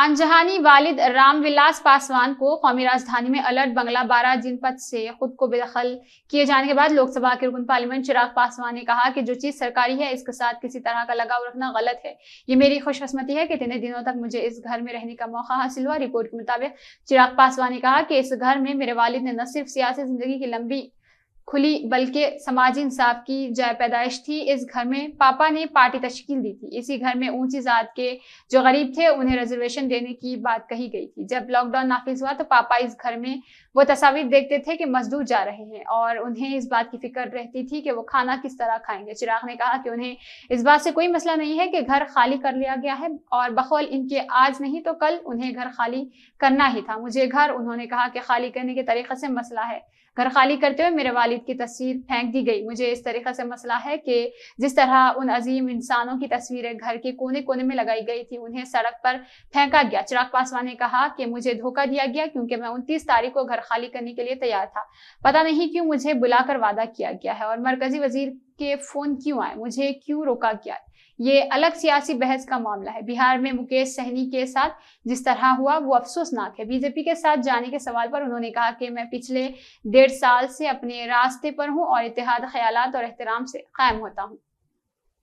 आनजहानी वालिद रामविलास पासवान को कौमी राजधानी में अलर्ट बंगला बारह जनपद से खुद को बेदखल किए जाने के बाद लोकसभा के रुकन पार्लियामेंट चिराग पासवान ने कहा कि जो चीज सरकारी है इसके साथ किसी तरह का लगाव रखना गलत है ये मेरी खुशकस्मती है कि इतने दिनों तक मुझे इस घर में रहने का मौका हासिल हुआ रिपोर्ट के मुताबिक चिराग पासवान ने कहा कि इस घर में मेरे वालिद ने न सिर्फ सियासी जिंदगी की लंबी खुली बल्कि समाजी इंसाफ की जय पैदाइश थी इस घर में पापा ने पार्टी तश्कील दी थी इसी घर में ऊंची ज़ात के जो गरीब थे उन्हें रिजर्वेशन देने की बात कही गई थी जब लॉकडाउन नाफिज हुआ तो पापा इस घर में वो तस्वीर देखते थे कि मजदूर जा रहे हैं और उन्हें इस बात की फिक्र रहती थी कि वो खाना किस तरह खाएंगे चिराग ने कहा कि उन्हें इस बात से कोई मसला नहीं है कि घर खाली कर लिया गया है और बखौल इनके आज नहीं तो कल उन्हें घर खाली करना ही था मुझे घर उन्होंने कहा कि खाली करने के तरीके से मसला है घर खाली करते हुए मेरे वाले वालिद की तस्वीर फेंक दी गई मुझे इस तरीके से मसला है कि जिस तरह उन अजीम इंसानों की तस्वीरें घर के कोने कोने में लगाई गई थी उन्हें सड़क पर फेंका गया चिराग पासवान ने कहा कि मुझे धोखा दिया गया क्योंकि मैं उनतीस तारीख को घर खाली करने के लिए तैयार था पता नहीं क्यों मुझे बुलाकर वादा किया गया है और मरकजी वजीर के फोन क्यों आए मुझे क्यों रोका गया ये अलग सियासी बहस का मामला है बिहार में मुकेश सहनी के साथ जिस तरह हुआ वो अफसोसनाक है बीजेपी के साथ जाने के सवाल पर उन्होंने कहा कि मैं पिछले डेढ़ साल से अपने रास्ते पर हूँ और इतिहाद ख्याल और एहतराम से कायम होता हूँ